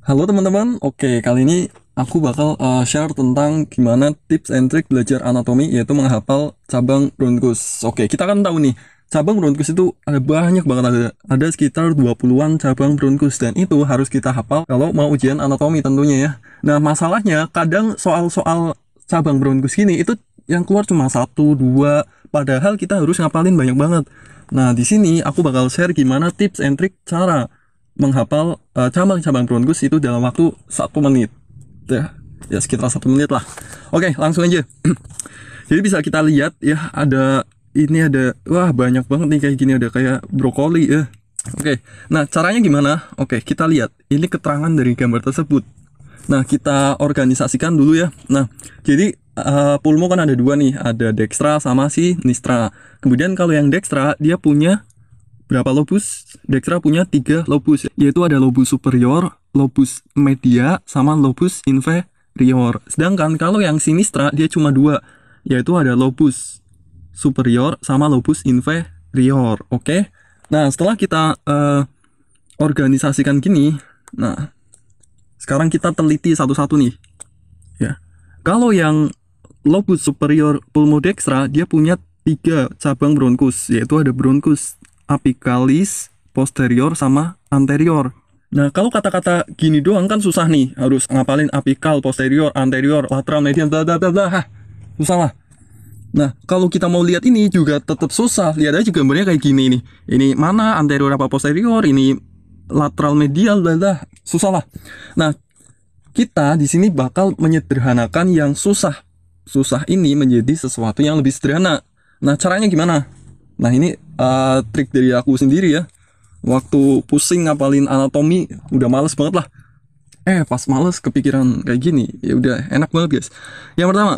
Halo teman-teman, oke kali ini aku bakal uh, share tentang gimana tips and trick belajar anatomi yaitu menghafal cabang bronkus. Oke, kita kan tahu nih, cabang bronkus itu ada banyak banget ada, ada sekitar 20-an cabang bronkus dan itu harus kita hafal kalau mau ujian anatomi tentunya ya. Nah, masalahnya kadang soal-soal cabang bronkus gini itu yang keluar cuma satu dua padahal kita harus ngapalin banyak banget. Nah, di sini aku bakal share gimana tips and trick cara menghafal uh, cabang-cabang Grundgus itu dalam waktu satu menit ya ya sekitar satu menit lah oke langsung aja jadi bisa kita lihat ya ada ini ada wah banyak banget nih kayak gini ada kayak brokoli ya oke nah caranya gimana oke kita lihat ini keterangan dari gambar tersebut nah kita organisasikan dulu ya nah jadi uh, pulmo kan ada dua nih, ada dextra sama si nistra. Kemudian kalau yang dextra dia punya berapa lobus? Dextra punya tiga lobus, yaitu ada lobus superior, lobus media, sama lobus inferior. Sedangkan kalau yang sinistra dia cuma dua, yaitu ada lobus superior sama lobus inferior. Oke. Okay? Nah, setelah kita uh, organisasikan gini, nah sekarang kita teliti satu-satu nih. Ya. Kalau yang lobus superior pulmodextra dia punya tiga cabang bronkus, yaitu ada bronkus apikalis posterior sama anterior. Nah, kalau kata-kata gini doang kan susah nih, harus ngapalin apikal, posterior, anterior, lateral, median, bla bla bla. Susah lah. Nah, kalau kita mau lihat ini juga tetap susah. Lihat aja gambarnya kayak gini nih. Ini mana anterior apa posterior, ini lateral medial bla bla. Susah lah. Nah, kita di sini bakal menyederhanakan yang susah. Susah ini menjadi sesuatu yang lebih sederhana. Nah, caranya gimana? Nah ini uh, trik dari aku sendiri ya. Waktu pusing ngapalin anatomi udah males banget lah. Eh pas males kepikiran kayak gini ya udah enak banget guys. Yang pertama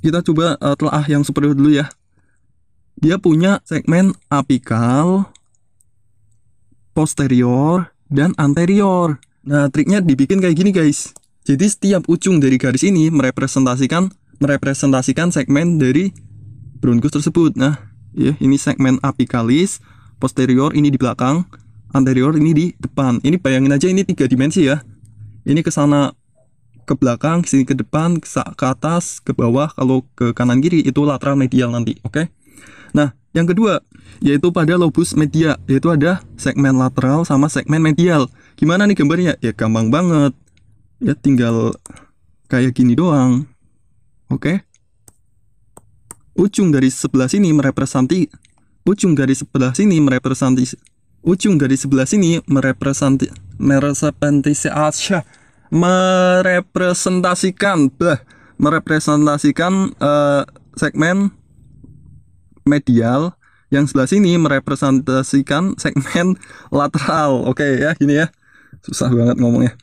kita coba uh, eh, telah yang superior dulu ya. Dia punya segmen apikal, posterior, dan anterior. Nah triknya dibikin kayak gini guys. Jadi setiap ujung dari garis ini merepresentasikan merepresentasikan segmen dari bronkus tersebut. Nah, ya ini segmen apikalis posterior ini di belakang anterior ini di depan ini bayangin aja ini tiga dimensi ya ini ke sana ke belakang sini ke depan ke atas ke bawah kalau ke kanan kiri itu lateral medial nanti oke okay? nah yang kedua yaitu pada lobus media yaitu ada segmen lateral sama segmen medial gimana nih gambarnya ya gampang banget ya tinggal kayak gini doang oke okay? ujung dari sebelah sini merepresenti ujung dari sebelah sini merepresenti ujung dari sebelah sini merepresentasi merepresentasi merepresentasikan bah merepresentasikan uh, segmen medial yang sebelah sini merepresentasikan segmen lateral. Oke okay, ya, gini ya. Susah banget ngomongnya.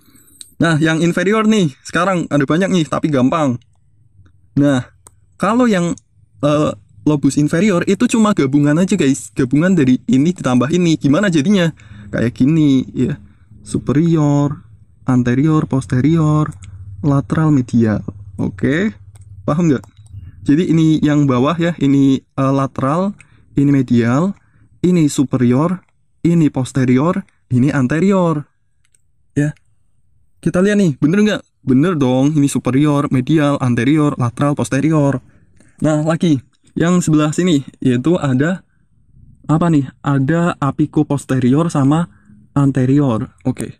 Nah, yang inferior nih, sekarang ada banyak nih, tapi gampang. Nah, kalau yang uh, lobus inferior itu cuma gabungan aja guys gabungan dari ini ditambah ini gimana jadinya kayak gini ya superior anterior posterior lateral medial oke okay? paham nggak jadi ini yang bawah ya ini uh, lateral ini medial ini superior ini posterior ini anterior ya kita lihat nih bener nggak bener dong ini superior medial anterior lateral posterior Nah, lagi yang sebelah sini yaitu ada apa nih? Ada apiko posterior sama anterior. Oke. Okay.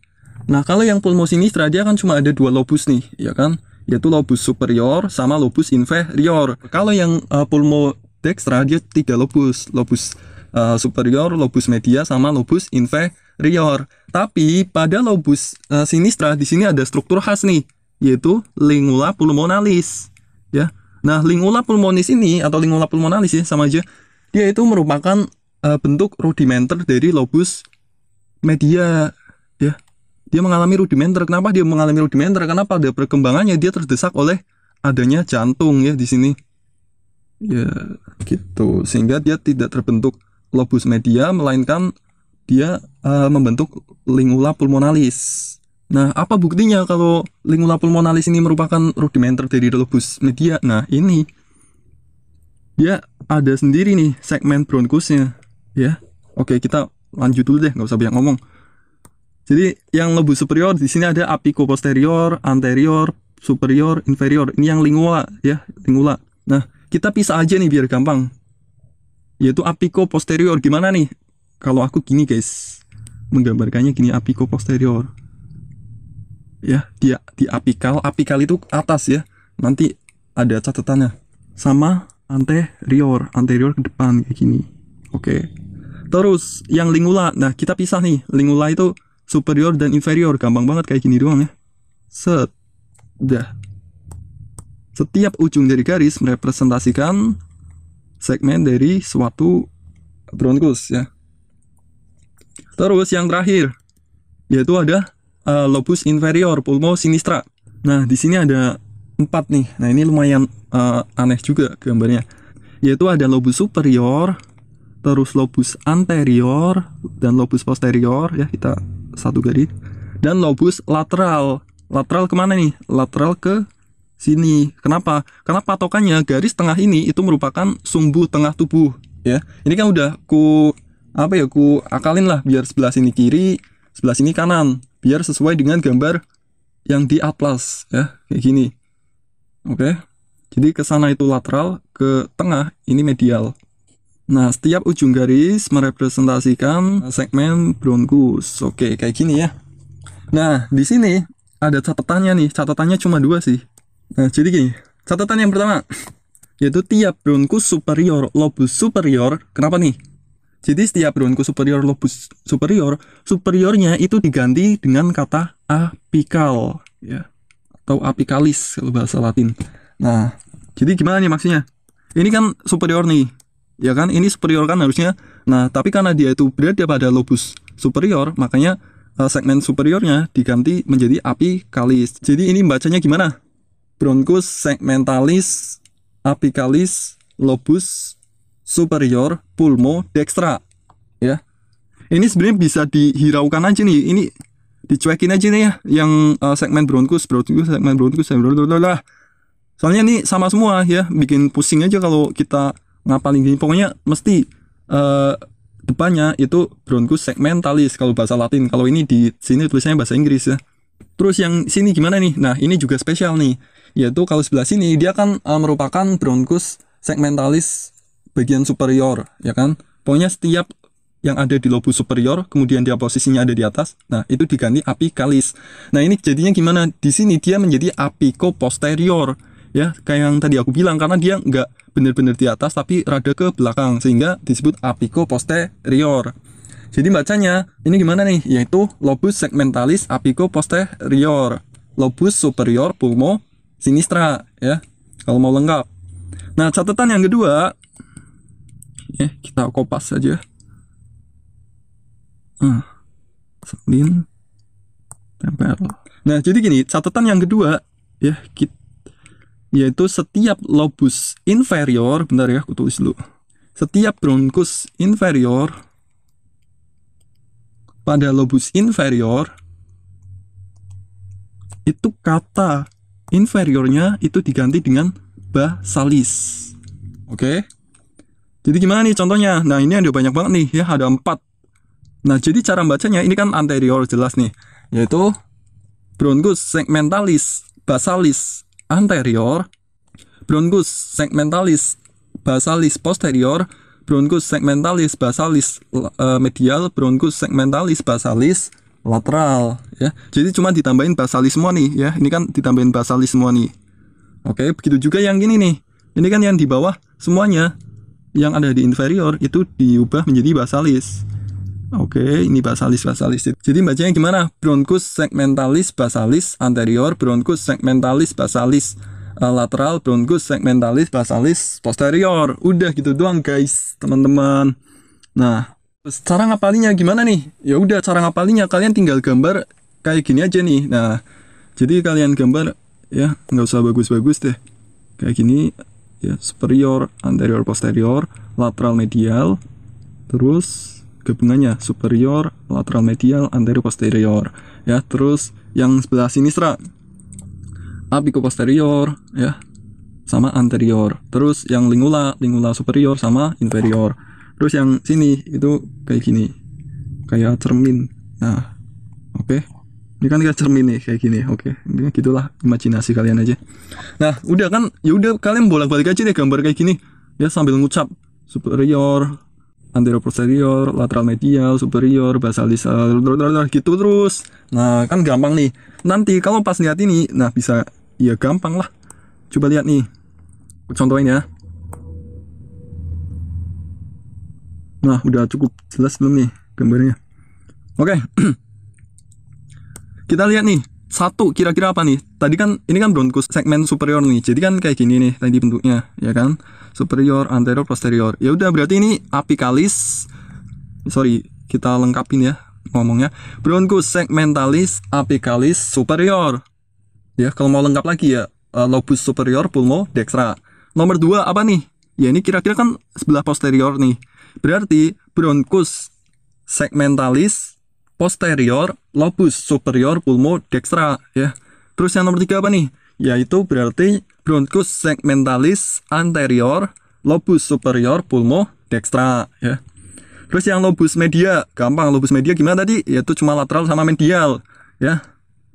Nah, kalau yang pulmo sinistra dia kan cuma ada dua lobus nih, ya kan? Yaitu lobus superior sama lobus inferior. Kalau yang uh, eh, pulmo dextra dia tiga lobus, lobus uh, superior, lobus media sama lobus inferior. Tapi pada lobus uh, eh, sinistra di sini ada struktur khas nih, yaitu lingula pulmonalis. Nah, lingula pulmonis ini atau lingula pulmonalis ya sama aja, dia itu merupakan uh, bentuk rudimenter dari lobus media ya. Dia mengalami rudimenter. Kenapa dia mengalami rudimenter? Karena pada perkembangannya dia terdesak oleh adanya jantung ya di sini. Ya, gitu. Sehingga dia tidak terbentuk lobus media melainkan dia uh, membentuk lingula pulmonalis. Nah, apa buktinya kalau lingula pulmonalis ini merupakan rudimenter dari lobus media? Nah, ini dia ada sendiri nih segmen bronkusnya, ya. Oke, kita lanjut dulu deh, nggak usah banyak ngomong. Jadi yang lobus superior di sini ada apiko posterior, anterior, superior, inferior. Ini yang lingua, ya, lingula. Nah, kita pisah aja nih biar gampang. Yaitu apiko posterior gimana nih? Kalau aku gini guys, menggambarkannya gini apiko posterior ya dia di apikal apikal itu atas ya nanti ada catatannya sama anterior anterior ke depan kayak gini oke okay. terus yang lingula nah kita pisah nih lingula itu superior dan inferior gampang banget kayak gini doang ya set dah setiap ujung dari garis merepresentasikan segmen dari suatu bronkus ya terus yang terakhir yaitu ada uh, lobus inferior pulmo sinistra. Nah, di sini ada empat nih. Nah, ini lumayan uh, aneh juga gambarnya. Yaitu ada lobus superior, terus lobus anterior dan lobus posterior ya kita satu garis dan lobus lateral. Lateral kemana nih? Lateral ke sini. Kenapa? Karena patokannya garis tengah ini itu merupakan sumbu tengah tubuh ya. Ini kan udah ku apa ya ku akalin lah biar sebelah sini kiri, sebelah sini kanan biar sesuai dengan gambar yang di atlas ya kayak gini oke jadi ke sana itu lateral ke tengah ini medial nah setiap ujung garis merepresentasikan segmen bronkus oke kayak gini ya nah di sini ada catatannya nih catatannya cuma dua sih nah jadi gini catatan yang pertama yaitu tiap bronkus superior lobus superior kenapa nih jadi setiap bronko superior lobus superior, superiornya itu diganti dengan kata apical ya atau apikalis kalau bahasa Latin. Nah, jadi gimana nih maksudnya? Ini kan superior nih. Ya kan? Ini superior kan harusnya. Nah, tapi karena dia itu berada pada lobus superior, makanya eh, segmen superiornya diganti menjadi apikalis. Jadi ini bacanya gimana? Bronkus segmentalis apikalis lobus superior, pulmo, dextra. Ya. Ini sebenarnya bisa dihiraukan aja nih. Ini dicuekin aja nih ya yang uh, segmen bronkus, bronkus, segmen bronkus, segmen bronkus lah. Soalnya ini sama semua ya, bikin pusing aja kalau kita ngapalin gini. Pokoknya mesti uh, depannya itu bronkus segmentalis kalau bahasa Latin. Kalau ini di sini tulisannya bahasa Inggris ya. Terus yang sini gimana nih? Nah, ini juga spesial nih. Yaitu kalau sebelah sini dia kan uh, merupakan bronkus segmentalis bagian superior, ya kan? Pokoknya setiap yang ada di lobus superior, kemudian dia posisinya ada di atas. Nah, itu diganti apikalis. Nah, ini jadinya gimana? Di sini dia menjadi apiko posterior, ya, kayak yang tadi aku bilang, karena dia nggak benar-benar di atas, tapi rada ke belakang, sehingga disebut apiko posterior. Jadi bacanya, ini gimana nih? Yaitu lobus segmentalis apiko posterior, lobus superior pulmo sinistra, ya, kalau mau lengkap. Nah, catatan yang kedua, ya kita kopas saja nah, selin tempel nah jadi gini catatan yang kedua ya kita yaitu setiap lobus inferior bentar ya aku tulis dulu setiap bronkus inferior pada lobus inferior itu kata inferiornya itu diganti dengan basalis oke okay? Jadi gimana nih contohnya? Nah ini ada banyak banget nih ya ada empat. Nah jadi cara bacanya ini kan anterior jelas nih yaitu bronkus segmentalis basalis anterior, bronkus segmentalis basalis posterior, bronkus segmentalis basalis eh, medial, bronkus segmentalis basalis lateral ya. Jadi cuma ditambahin basalis semua nih ya. Ini kan ditambahin basalis semua nih. Oke, begitu juga yang gini nih. Ini kan yang di bawah semuanya yang ada di inferior itu diubah menjadi basalis. Oke, ini basalis basalis. Jadi bacanya gimana? Bronkus segmentalis basalis anterior, bronkus segmentalis basalis eh, lateral, bronkus segmentalis basalis posterior. Udah gitu doang guys, teman-teman. Nah, cara ngapalinya gimana nih? Ya udah cara ngapalinya kalian tinggal gambar kayak gini aja nih. Nah, jadi kalian gambar ya nggak usah bagus-bagus deh. Kayak gini ya superior anterior posterior lateral medial terus gabungannya superior lateral medial anterior posterior ya terus yang sebelah sini serang apiko posterior ya sama anterior terus yang lingula lingula superior sama inferior terus yang sini itu kayak gini kayak cermin nah oke okay ini kan kita cermin nih kayak gini oke okay. gitulah imajinasi kalian aja nah udah kan ya udah kalian bolak balik aja deh gambar kayak gini ya sambil ngucap superior anterior posterior lateral medial superior basalisal gitu terus nah kan gampang nih nanti kalau pas lihat ini nah bisa ya gampang lah coba lihat nih contohin ya nah udah cukup jelas belum nih gambarnya oke okay. Kita lihat nih, satu kira-kira apa nih? Tadi kan ini kan bronkus segmen superior nih. Jadi kan kayak gini nih tadi bentuknya, ya kan? Superior, anterior, posterior. Ya udah berarti ini apikalis sorry, kita lengkapin ya ngomongnya. Bronkus segmentalis, apikalis, superior. Ya, kalau mau lengkap lagi ya eh, lobus superior, pulmo, dextra. Nomor dua apa nih? Ya ini kira-kira kan sebelah posterior nih. Berarti bronkus segmentalis posterior lobus superior pulmo dextra ya. Terus yang nomor tiga apa nih? Yaitu berarti bronkus segmentalis anterior lobus superior pulmo dextra ya. Terus yang lobus media, gampang lobus media gimana tadi? Yaitu cuma lateral sama medial ya.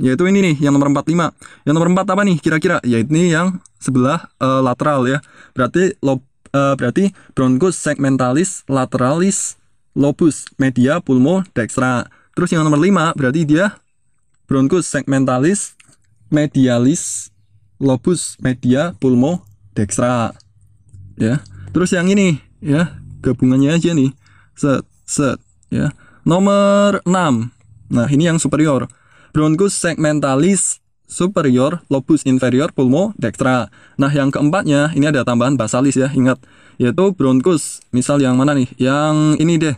Yaitu ini nih yang nomor 45. Yang nomor 4 apa nih kira-kira? Yaitu ini yang sebelah uh, lateral ya. Berarti lob, uh, berarti bronkus segmentalis lateralis lobus media pulmo dextra. Terus yang nomor 5 berarti dia bronkus segmentalis, medialis, lobus media pulmo dextra. Ya. Terus yang ini ya, gabungannya aja nih. Set set ya. Nomor 6. Nah, ini yang superior. Bronkus segmentalis superior, lobus inferior, pulmo dextra. Nah, yang keempatnya ini ada tambahan basalis ya, ingat. Yaitu bronkus. Misal yang mana nih? Yang ini deh.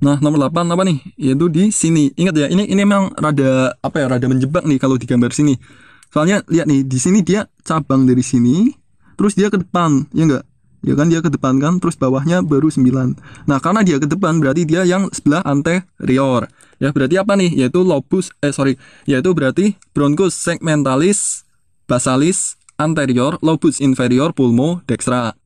Nah, nomor 8 apa nih? Yaitu di sini. Ingat ya, ini ini memang rada apa ya? Rada menjebak nih kalau digambar sini. Soalnya lihat nih, di sini dia cabang dari sini, terus dia ke depan, ya enggak? Ya kan dia ke depan kan, terus bawahnya baru 9. Nah, karena dia ke depan berarti dia yang sebelah anterior. Ya, berarti apa nih? Yaitu lobus eh sorry, yaitu berarti bronkus segmentalis basalis anterior, lobus inferior, pulmo, dextra.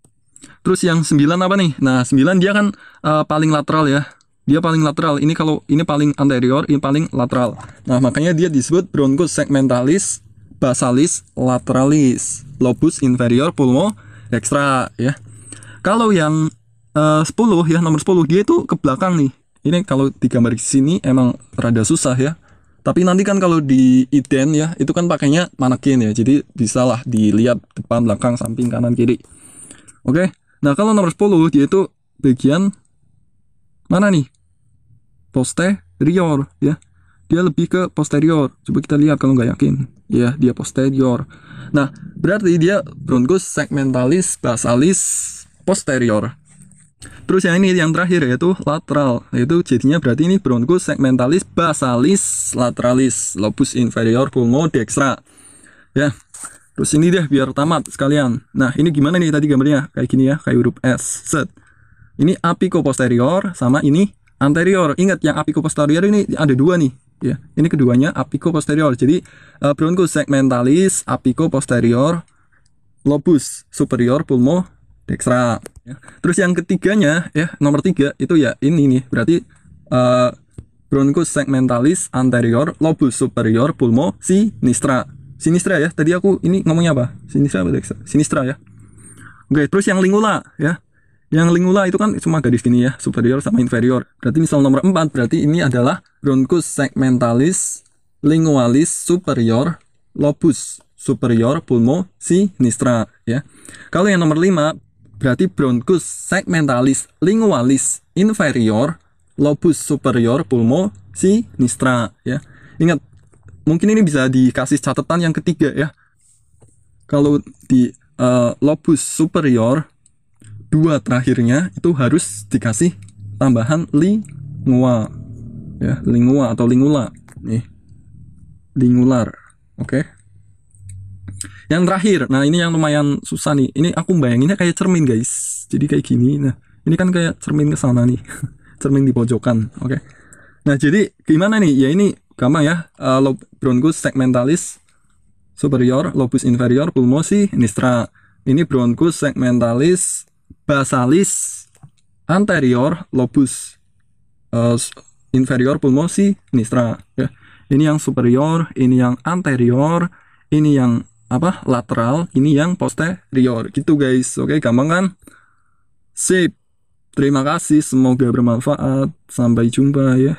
Terus yang 9 apa nih? Nah, 9 dia kan uh, paling lateral ya dia paling lateral. Ini kalau ini paling anterior, ini paling lateral. Nah, makanya dia disebut bronkus segmentalis, basalis, lateralis, lobus inferior, pulmo, ekstra ya. Kalau yang eh, uh, 10 ya nomor 10 dia itu ke belakang nih. Ini kalau digambar di sini emang rada susah ya. Tapi nanti kan kalau di iden ya itu kan pakainya manekin ya. Jadi bisalah dilihat depan, belakang, samping, kanan, kiri. Oke. Nah, kalau nomor 10 dia itu bagian mana nih? Posterior ya. Dia lebih ke posterior. Coba kita lihat kalau nggak yakin. Ya, dia posterior. Nah, berarti dia bronkus segmentalis basalis posterior. Terus yang ini yang terakhir yaitu lateral. Itu jadinya berarti ini bronkus segmentalis basalis lateralis lobus inferior pulmo dextra. Ya. Terus ini deh biar tamat sekalian. Nah, ini gimana nih tadi gambarnya? Kayak gini ya, kayak huruf S. Set. Ini apiko posterior sama ini anterior. Ingat yang apiko posterior ini ada dua nih. Ya, ini keduanya apiko posterior. Jadi uh, eh, bronkus segmentalis apiko posterior lobus superior pulmo dextra. Ya. Terus yang ketiganya ya nomor tiga itu ya ini nih berarti uh, eh, bronkus segmentalis anterior lobus superior pulmo sinistra. Sinistra ya. Tadi aku ini ngomongnya apa? Sinistra apa dextra? Sinistra ya. Oke, terus yang lingula ya. Yang lingula itu kan cuma gadis gini ya, superior sama inferior. Berarti misal nomor 4, berarti ini adalah bronkus segmentalis, lingualis superior, lobus superior, pulmo sinistra ya. Kalau yang nomor 5, berarti bronkus segmentalis, lingualis inferior, lobus superior, pulmo sinistra ya. Ingat, mungkin ini bisa dikasih catatan yang ketiga ya. Kalau di uh, lobus superior dua terakhirnya itu harus dikasih tambahan lingua ya lingua atau lingula nih lingular oke okay? yang terakhir nah ini yang lumayan susah nih ini aku bayanginnya kayak cermin guys jadi kayak gini nah ini kan kayak cermin ke sana nih cermin di pojokan oke okay? nah jadi gimana nih ya ini gampang ya uh, eh, lob bronkus segmentalis superior lobus inferior pulmosi nistra ini bronkus segmentalis basalis anterior lobus uh, inferior pulmosi nistra. ya. Ini yang superior, ini yang anterior, ini yang apa? lateral, ini yang posterior. Gitu guys. Oke, gampang kan? Sip. Terima kasih, semoga bermanfaat. Sampai jumpa ya.